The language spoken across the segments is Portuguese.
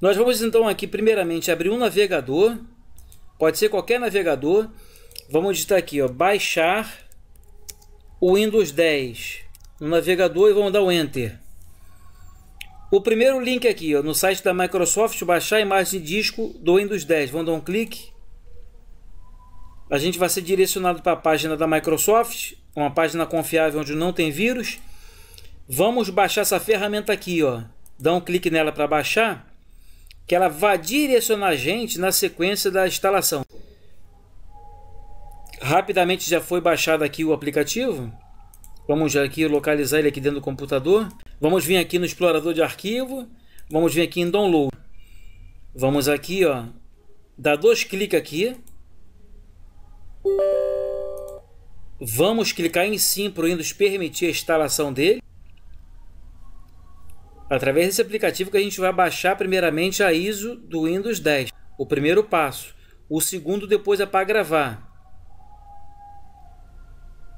Nós vamos então aqui primeiramente abrir um navegador, pode ser qualquer navegador. Vamos digitar aqui, ó, baixar o Windows 10 no navegador e vamos dar o Enter. O primeiro link aqui, ó, no site da Microsoft, baixar a imagem de disco do Windows 10. Vamos dar um clique. A gente vai ser direcionado para a página da Microsoft, uma página confiável onde não tem vírus. Vamos baixar essa ferramenta aqui, ó. Dá um clique nela para baixar que ela vá direcionar a gente na sequência da instalação. Rapidamente já foi baixado aqui o aplicativo. Vamos aqui localizar ele aqui dentro do computador. Vamos vir aqui no explorador de arquivo. Vamos vir aqui em download. Vamos aqui, ó. Dá dois cliques aqui. Vamos clicar em sim, Windows permitir a instalação dele através desse aplicativo que a gente vai baixar primeiramente a ISO do Windows 10. O primeiro passo. O segundo depois é para gravar.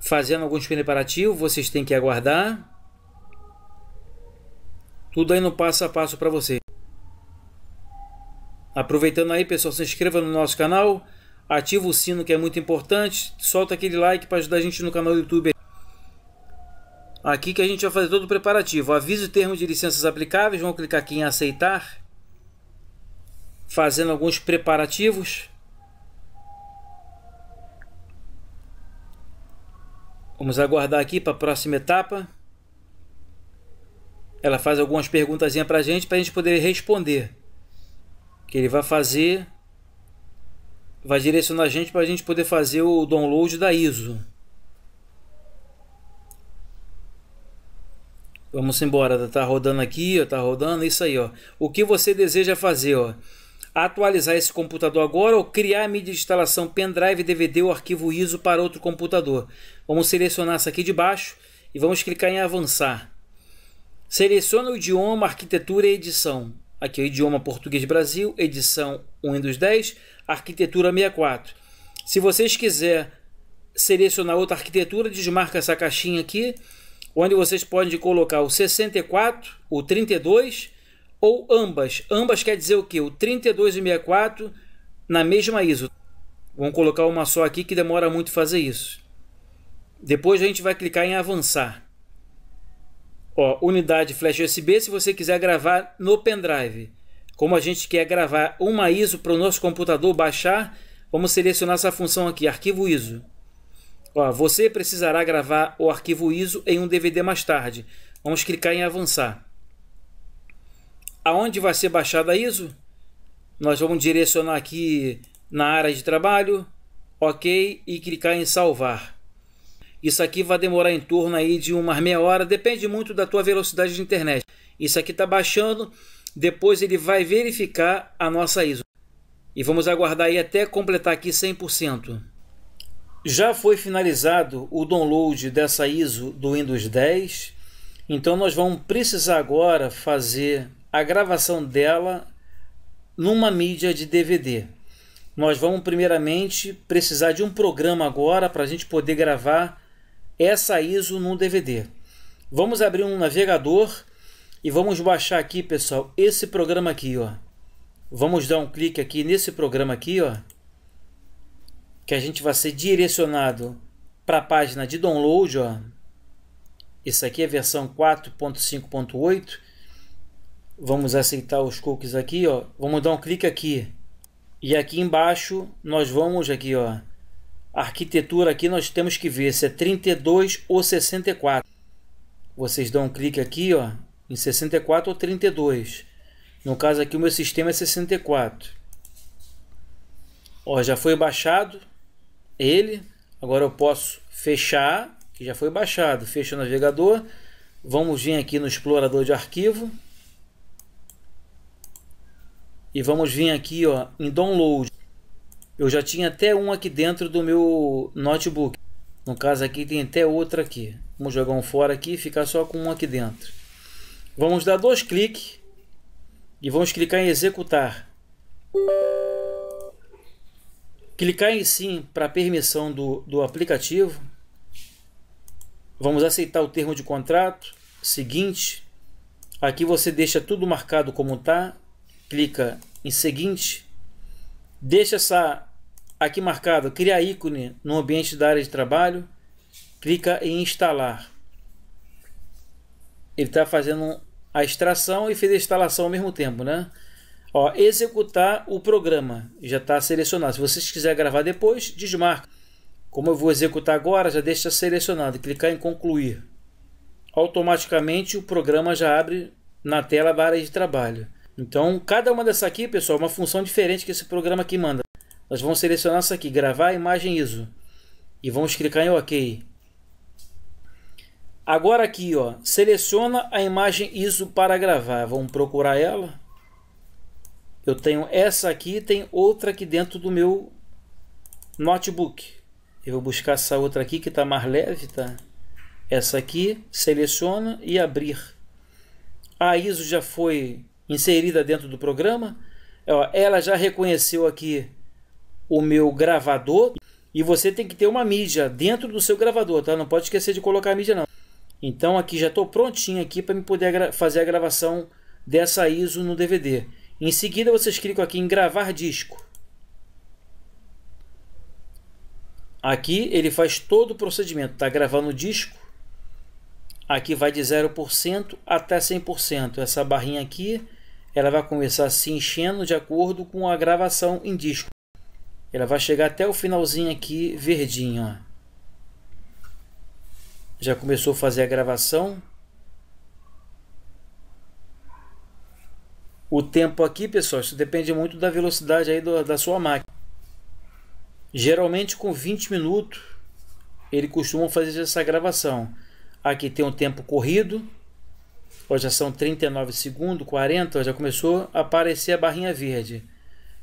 Fazendo alguns preparativos, vocês têm que aguardar. Tudo aí no passo a passo para vocês. Aproveitando aí, pessoal, se inscreva no nosso canal, ativa o sino que é muito importante, solta aquele like para ajudar a gente no canal do YouTube aqui que a gente vai fazer todo o preparativo. Aviso termos de licenças aplicáveis, vamos clicar aqui em aceitar, fazendo alguns preparativos. Vamos aguardar aqui para a próxima etapa. Ela faz algumas perguntas para a gente, para a gente poder responder. Que ele vai fazer, vai direcionar a gente para a gente poder fazer o download da ISO. Vamos embora, tá, tá rodando aqui, ó, tá rodando, isso aí, ó. O que você deseja fazer, ó? Atualizar esse computador agora ou criar a mídia de instalação pendrive, DVD ou arquivo ISO para outro computador. Vamos selecionar essa aqui de baixo e vamos clicar em avançar. Seleciona o idioma, arquitetura e edição. Aqui o idioma português Brasil, edição Windows 10, arquitetura 64. Se vocês quiser selecionar outra arquitetura, desmarca essa caixinha aqui onde vocês podem colocar o 64, o 32 ou ambas. Ambas quer dizer o que? O 32 e o 64 na mesma ISO. Vamos colocar uma só aqui que demora muito fazer isso. Depois a gente vai clicar em avançar. Ó, unidade flash USB se você quiser gravar no pendrive. Como a gente quer gravar uma ISO para o nosso computador baixar, vamos selecionar essa função aqui, arquivo ISO. Ó, você precisará gravar o arquivo ISO em um DVD mais tarde. Vamos clicar em avançar. Aonde vai ser baixada a ISO? Nós vamos direcionar aqui na área de trabalho, OK e clicar em salvar. Isso aqui vai demorar em torno aí de uma meia hora, depende muito da tua velocidade de internet. Isso aqui está baixando, depois ele vai verificar a nossa ISO. E vamos aguardar aí até completar aqui 100%. Já foi finalizado o download dessa ISO do Windows 10, então nós vamos precisar agora fazer a gravação dela numa mídia de DVD. Nós vamos primeiramente precisar de um programa agora para a gente poder gravar essa ISO num DVD. Vamos abrir um navegador e vamos baixar aqui, pessoal, esse programa aqui, ó. Vamos dar um clique aqui nesse programa aqui, ó que a gente vai ser direcionado para a página de download, ó. Isso aqui é versão 4.5.8. Vamos aceitar os cookies aqui, ó. Vamos dar um clique aqui. E aqui embaixo nós vamos aqui, ó. arquitetura aqui nós temos que ver se é 32 ou 64. Vocês dão um clique aqui, ó, em 64 ou 32. No caso aqui o meu sistema é 64. Ó, já foi baixado ele. Agora eu posso fechar, que já foi baixado, fecha o navegador. Vamos vir aqui no explorador de arquivo. E vamos vir aqui ó, em download. Eu já tinha até um aqui dentro do meu notebook. No caso aqui tem até outra aqui. Vamos jogar um fora aqui e ficar só com um aqui dentro. Vamos dar dois cliques e vamos clicar em executar. Clicar em sim para permissão do, do aplicativo. Vamos aceitar o termo de contrato. Seguinte. Aqui você deixa tudo marcado como está. Clica em seguinte. Deixa essa aqui marcado criar ícone no ambiente da área de trabalho. Clica em instalar. Ele está fazendo a extração e fez a instalação ao mesmo tempo, né? Ó, executar o programa já está selecionado. Se vocês quiserem gravar depois, desmarca. Como eu vou executar agora, já deixa selecionado. Clicar em concluir. Automaticamente o programa já abre na tela da área de trabalho. Então, cada uma dessa aqui, pessoal, é uma função diferente que esse programa aqui manda. Nós vamos selecionar essa aqui, gravar a imagem ISO. E vamos clicar em OK. Agora aqui, ó, seleciona a imagem ISO para gravar. Vamos procurar ela. Eu tenho essa aqui e tem outra aqui dentro do meu notebook. Eu vou buscar essa outra aqui que está mais leve, tá? Essa aqui, seleciona e abrir. A ISO já foi inserida dentro do programa. Ela já reconheceu aqui o meu gravador. E você tem que ter uma mídia dentro do seu gravador, tá? Não pode esquecer de colocar a mídia, não. Então aqui já estou prontinho aqui para me poder fazer a gravação dessa ISO no DVD. Em seguida, vocês clicam aqui em gravar disco. Aqui ele faz todo o procedimento, está gravando o disco. Aqui vai de 0% até 100%. Essa barrinha aqui, ela vai começar se enchendo de acordo com a gravação em disco. Ela vai chegar até o finalzinho aqui, verdinho. Ó. Já começou a fazer a gravação. O tempo aqui, pessoal, isso depende muito da velocidade aí do, da sua máquina. Geralmente com 20 minutos ele costuma fazer essa gravação. Aqui tem um tempo corrido. Ó, já são 39 segundos, 40, ó, já começou a aparecer a barrinha verde.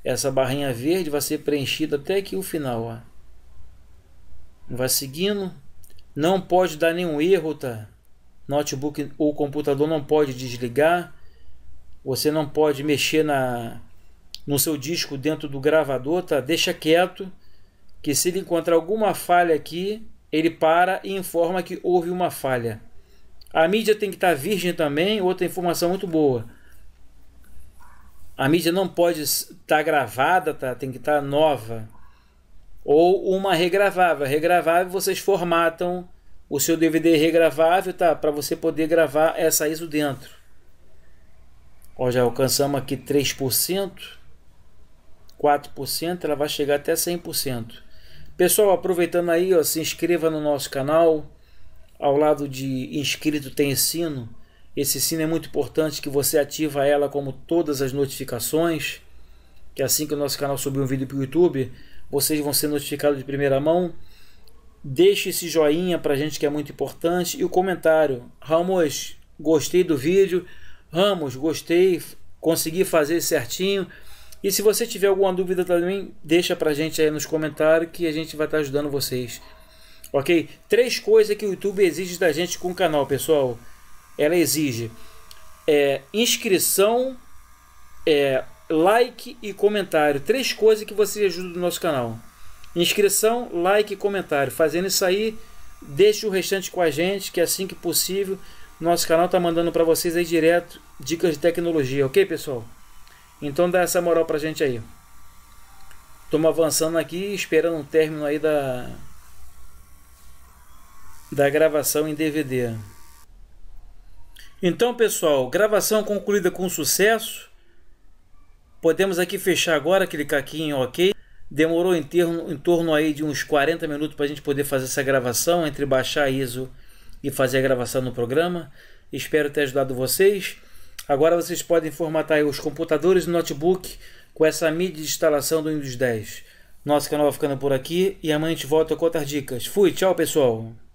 Essa barrinha verde vai ser preenchida até aqui o final, ó. Vai seguindo. Não pode dar nenhum erro, tá? Notebook ou computador não pode desligar. Você não pode mexer na, no seu disco dentro do gravador, tá? Deixa quieto, que se ele encontrar alguma falha aqui, ele para e informa que houve uma falha. A mídia tem que estar tá virgem também, outra informação muito boa. A mídia não pode estar tá gravada, tá? Tem que estar tá nova. Ou uma regravável. Regravável vocês formatam o seu DVD regravável, tá? Para você poder gravar essa ISO dentro. Ó, já alcançamos aqui 3%, 4%, ela vai chegar até 100%. Pessoal, aproveitando aí, ó, se inscreva no nosso canal. Ao lado de inscrito tem sino. Esse sino é muito importante que você ativa ela como todas as notificações. Que assim que o nosso canal subir um vídeo para o YouTube, vocês vão ser notificados de primeira mão. Deixe esse joinha para a gente que é muito importante. E o comentário. Ramos, gostei do vídeo Ramos, gostei, consegui fazer certinho. E se você tiver alguma dúvida também, deixa pra gente aí nos comentários que a gente vai estar tá ajudando vocês. Ok? Três coisas que o YouTube exige da gente com o canal, pessoal. Ela exige é, inscrição, é, like e comentário. Três coisas que você ajuda no nosso canal. Inscrição, like e comentário. Fazendo isso aí, deixe o restante com a gente, que é assim que possível nosso canal tá mandando para vocês aí direto dicas de tecnologia, ok, pessoal? Então dá essa moral pra gente aí. Estamos avançando aqui, esperando o término aí da da gravação em DVD. Então, pessoal, gravação concluída com sucesso. Podemos aqui fechar agora, clicar aqui em OK. Demorou em, termo, em torno aí de uns 40 minutos para a gente poder fazer essa gravação, entre baixar ISO e fazer a gravação no programa. Espero ter ajudado vocês. Agora vocês podem formatar os computadores e notebook com essa mídia de instalação do Windows 10. Nosso canal vai ficando por aqui e amanhã a gente volta com outras dicas. Fui, tchau pessoal!